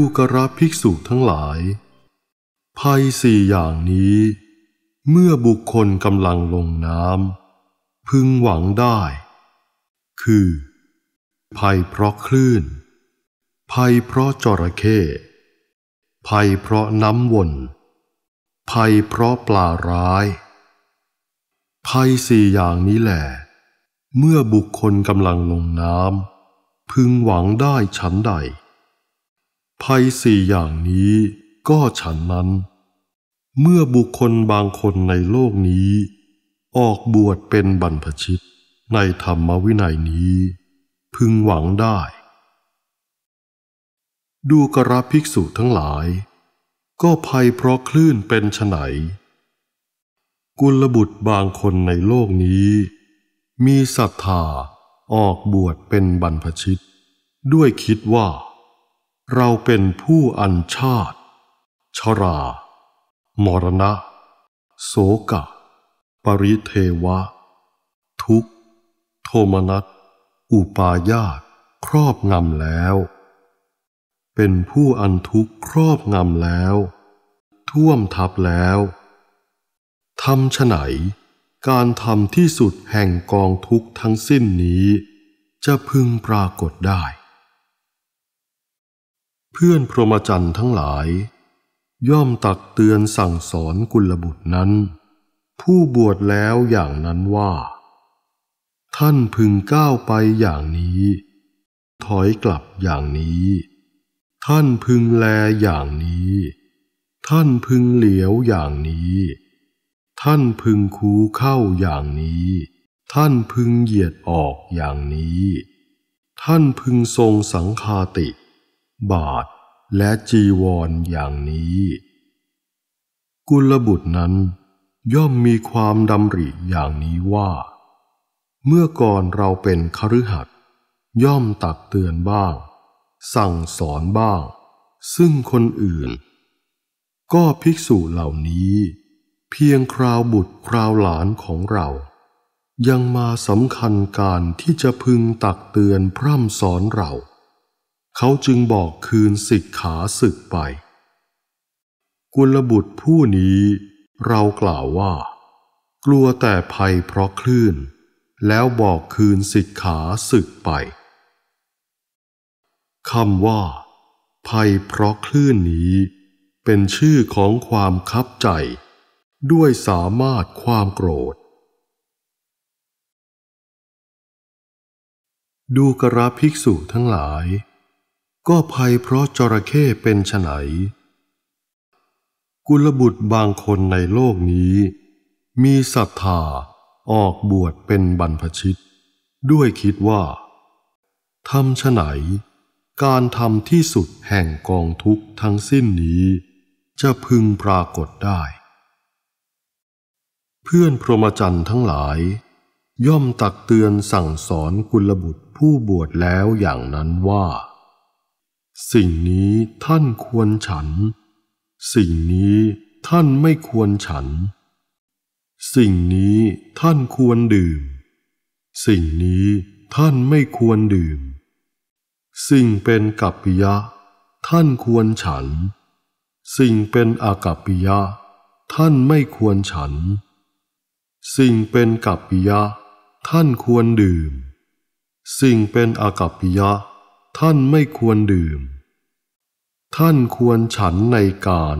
ูกระภิกษุทั้งหลาย ภัยสี่อย่างนี้ เมื่อบุคคลกำลังลงน้ำพึงหวังได้ คือ ภัยเพราะคลื่น ภัยเพราะจระเข้ ภัยเพราะน้ำวนภัยเพราะปลาร้าย ภัยสี่อย่างนี้แหละ เมื่อบุคคลกำลังลงน้ำพึงหวังได้ฉันใดภัยสี่อย่างนี้ก็ฉันนั้นเมื่อบุคคลบางคนในโลกนี้ ออกบวชเป็นบรรพชิตในธรรมวินัยนี้ พึงหวังได้ ดูกระภิกษุทั้งหลาย ก็ภัยเพราะคลื่นเป็นฉไนกุลบุตรบางคนในโลกนี้ มีศรัทธาออกบวชเป็นบรรพชิตด้วยคิดว่าเราเป็นผู้อันชาติ ชรามรณะโสกะ ปริเทวะ ทุกโทมนัสอุปาญาตครอบงำแล้ว เป็นผู้อันทุกครอบงำแล้ว ท่วมทับแล้วทำฉไหน การทำที่สุดแห่งกองทุกทั้งสิ้นนี้ จะพึงปรากฏได้พื่อนพรหมจรรย์ทั้งหลาย ย่อมตักเตือนสั่งสอนกุลบุตรนั้น ผู้บวชแล้วอย่างนั้นว่า ท่านพึงก้าวไปอย่างนี้ ถอยกลับอย่างนี้ ท่านพึงแลอย่างนี้ ท่านพึงเหลียวอย่างนี้ ท่านพึงคูเข้าอย่างนี้ ท่านพึงเหยียดออกอย่างนี้ ท่านพึงทรงสังคาติ บาทและจีวรออย่างนี้ กุลบุตรนั้น ย่อมมีความดำริอย่างนี้ว่า เมื่อก่อนเราเป็นคฤหัสย่อมตักเตือนบ้าง สั่งสอนบ้าง ซึ่งคนอื่น ก็ภิกษุเหล่านี้ เพียงคราวบุตรคราวหลานของเรา ยังมาสำคัญการที่จะพึงตักเตือนพร่ำสอนเราเขาจึงบอกคืนสิกขาศึกไป กุลบุตรผู้นี้ เรากล่าวว่า กลัวแต่ภัยเพราะคลื่น แล้วบอกคืนสิกขาศึกไปคำว่า ภัยเพราะคลื่นนี้ เป็นชื่อของความคับใจ ด้วยสามารถความโกรธ ดูกระภิกษุทั้งหลายก็ภัยเพราะจระเข้เป็นไฉนกุลบุตรบางคนในโลกนี้มีศรัทธาออกบวชเป็นบรรพชิต ด้วยคิดว่าทำไฉนการทำที่สุดแห่งกองทุกข์ทั้งสิ้นนี้จะพึงปรากฏได้ เพื่อนพรหมจรรย์ทั้งหลายย่อมตักเตือนสั่งสอนกุลบุตรผู้บวชแล้วอย่างนั้นว่าสิ่งนี้ท่านควรฉัน สิ่งนี้ท่านไม่ควรฉัน สิ่งนี้ท่านควรดื่ม สิ่งนี้ท่านไม่ควรดื่ม สิ่งเป็นกัปปิยะ ท่านควรฉัน สิ่งเป็นอากัปปิยะท่านไม่ควรฉัน สิ่งเป็นกัปปิยะ ท่านควรดื่ม สิ่งเป็นอากัปปิยะ ท่านไม่ควรดื่มท่านควรฉันในการ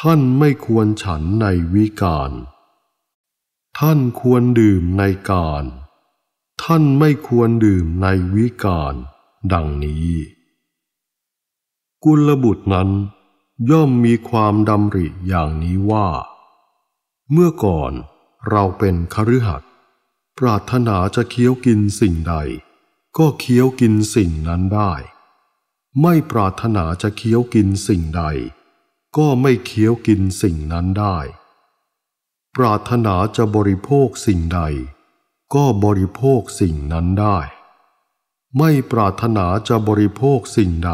ท่านไม่ควรฉันในวิการ ท่านควรดื่มในการ ท่านไม่ควรดื่มในวิการดังนี้ กุลบุตรนั้น ย่อมมีความดำริอย่างนี้ว่า เมื่อก่อนเราเป็นคฤหัสถ์ปรารถนาจะเคี้ยวกินสิ่งใด ก็เคี้ยวกินสิ่งนั้นได้ไม่ปรารถนาจะเคี้ยวกินสิ่งใด ก็ไม่เคี้ยวกินสิ่งนั้นได้ ปรารถนาจะบริโภคสิ่งใด ก็บริโภคสิ่งนั้นได้ ไม่ปรารถนาจะบริโภคสิ่งใด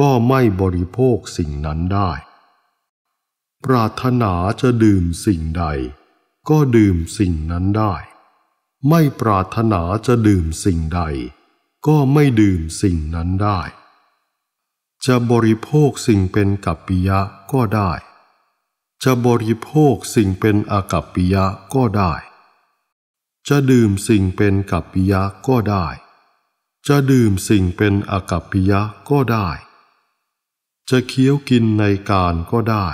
ก็ไม่บริโภคสิ่งนั้นได้ ปรารถนาจะดื่มสิ่งใด ก็ดื่มสิ่งนั้นได้ ไม่ปรารถนาจะดื่มสิ่งใด ก็ไม่ดื่มสิ่งนั้นได้จะบริโภคสิ่งเป็นกัปปิยะก็ได้ จะบริโภคสิ่งเป็นอกัปปิยะก็ได้ จะดื่มสิ่งเป็นกัปปิยะก็ได้ จะดื่มสิ่งเป็นอกัปปิยะก็ได้ จะเคี้ยวกินในการก็ได้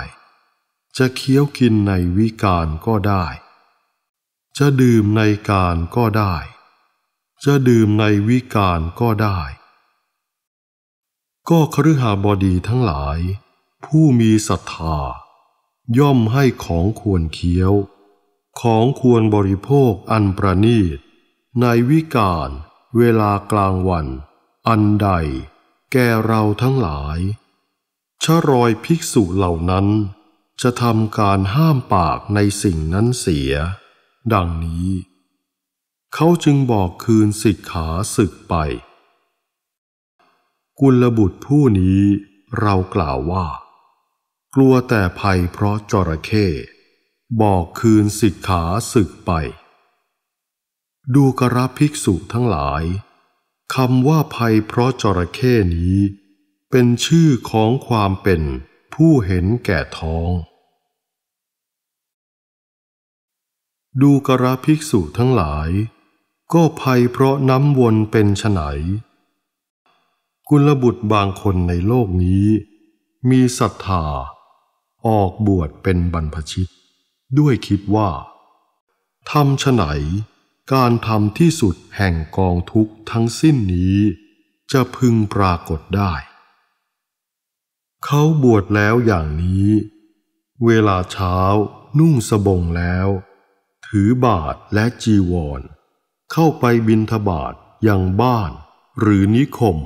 จะเคี้ยวกินในวิการก็ได้ จะดื่มในการก็ได้ จะดื่มในวิการก็ได้ก็คฤหาบดีทั้งหลาย ผู้มีศรัทธา ย่อมให้ของควรเคี้ยว ของควรบริโภคอันประนีต ในวิการเวลากลางวัน อันใดแก่เราทั้งหลาย ชะรอยภิกษุเหล่านั้นจะทำการห้ามปากในสิ่งนั้นเสีย ดังนี้ เขาจึงบอกคืนสิกขาศึกไปกุลบุตรผู้นี้เรากล่าวว่า กลัวแต่ภัยเพราะจระเข้บอกคืนสิกขาศึกไป ดูกระภิกษุทั้งหลายคำว่าภัยเพราะจระเข้นี้ เป็นชื่อของความเป็นผู้เห็นแก่ท้อง ดูกระภิกษุทั้งหลาย ก็ภัยเพราะน้ำวนเป็นไฉนกุลบุตรบางคนในโลกนี้ มีศรัทธา ออกบวชเป็นบรรพชิต ด้วยคิดว่าทำฉไหน การทำที่สุดแห่งกองทุกทั้งสิ้นนี้ จะพึงปรากฏได้ เขาบวชแล้วอย่างนี้ เวลาเช้านุ่งสบงแล้ว ถือบาทและจีวร เข้าไปบินทบาทยังบ้านหรือนิคม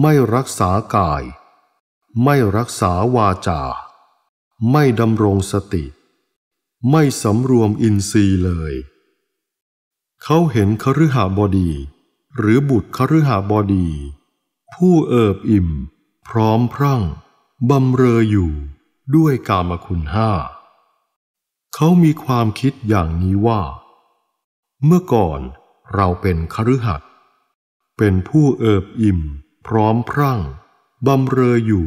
ไม่รักษากาย ไม่รักษาวาจา ไม่ดำรงสติ ไม่สำรวมอินทรีย์เลย เขาเห็นคฤหบดี หรือบุตรคฤหบดี ผู้เอิบอิ่มพร้อมพรั่งบำเรออยู่ด้วยกามคุณห้า เขามีความคิดอย่างนี้ว่า เมื่อก่อนเราเป็นคฤหัสถ์เป็นผู้เอิบอิ่มพร้อมพรั่งบำเรออยู่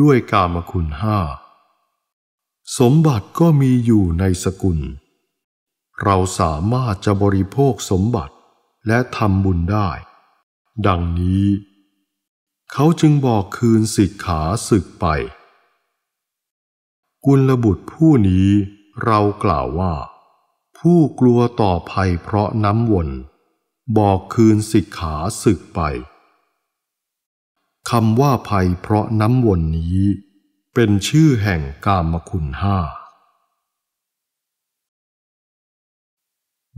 ด้วยกามคุณห้า สมบัติก็มีอยู่ในสกุล เราสามารถจะบริโภคสมบัติและทำบุญได้ ดังนี้ เขาจึงบอกคืนสิกขาศึกไป กุลบุตรผู้นี้เรากล่าวว่า ผู้กลัวต่อภัยเพราะน้ำวน บอกคืนสิกขาศึกไปคำว่าภัยเพราะน้ำวนนี้ เป็นชื่อแห่งกามคุณห้า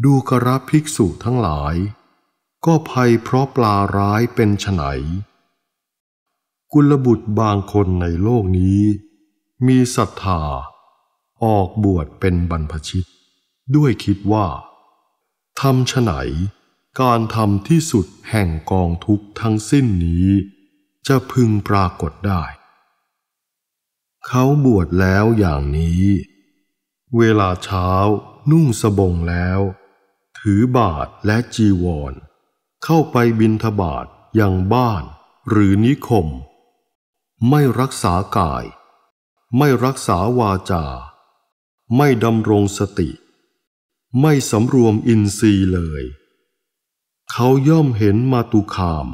ดูกระภิกษุทั้งหลาย ก็ภัยเพราะปลาร้ายเป็นไฉนกุลบุตรบางคนในโลกนี้ มีศรัทธา ออกบวชเป็นบรรพชิต ด้วยคิดว่าทำไฉนการทำที่สุดแห่งกองทุกทั้งสิ้นนี้จะพึงปรากฏได้ เขาบวชแล้วอย่างนี้ เวลาเช้านุ่งสบงแล้ว ถือบาทและจีวร เข้าไปบินทบาทอย่างบ้านหรือนิคม ไม่รักษากาย ไม่รักษาวาจา ไม่ดำรงสติ ไม่สำรวมอินทรีย์เลย เขาย่อมเห็นมาตุคาม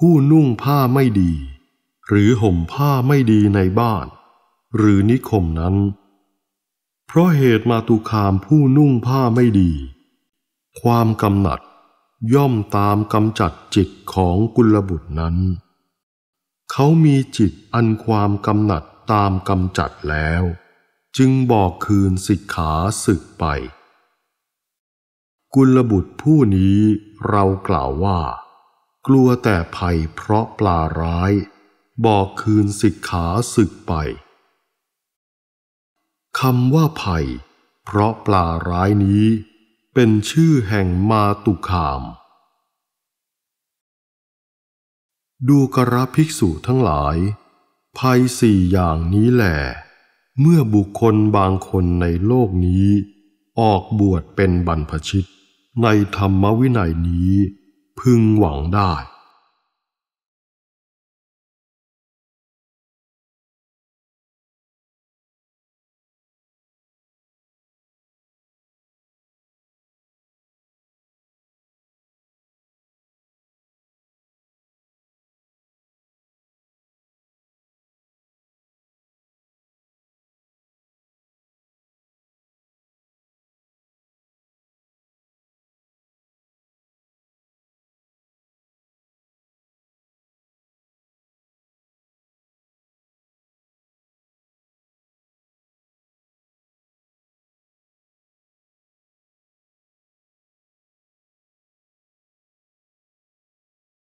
ผู้นุ่งผ้าไม่ดี หรือห่มผ้าไม่ดีในบ้าน หรือนิคมนั้น เพราะเหตุมาตุคามผู้นุ่งผ้าไม่ดี ความกำหนัดย่อมตามกำจัดจิตของกุลบุตรนั้น เขามีจิตอันความกำหนัดตามกำจัดแล้ว จึงบอกคืนสิกขาสึกไป กุลบุตรผู้นี้เรากล่าวว่ากลัวแต่ภัยเพราะปลาร้าย บอกคืนสิกขาศึกไปคำว่าภัย เพราะปลาร้ายนี้ เป็นชื่อแห่งมาตุคาม ดูกระภิกษุทั้งหลาย ภัยสี่อย่างนี้แหลเมื่อบุคคลบางคนในโลกนี้ ออกบวชเป็นบรรพชิตในธรรมวินัยนี้พึงหวังได้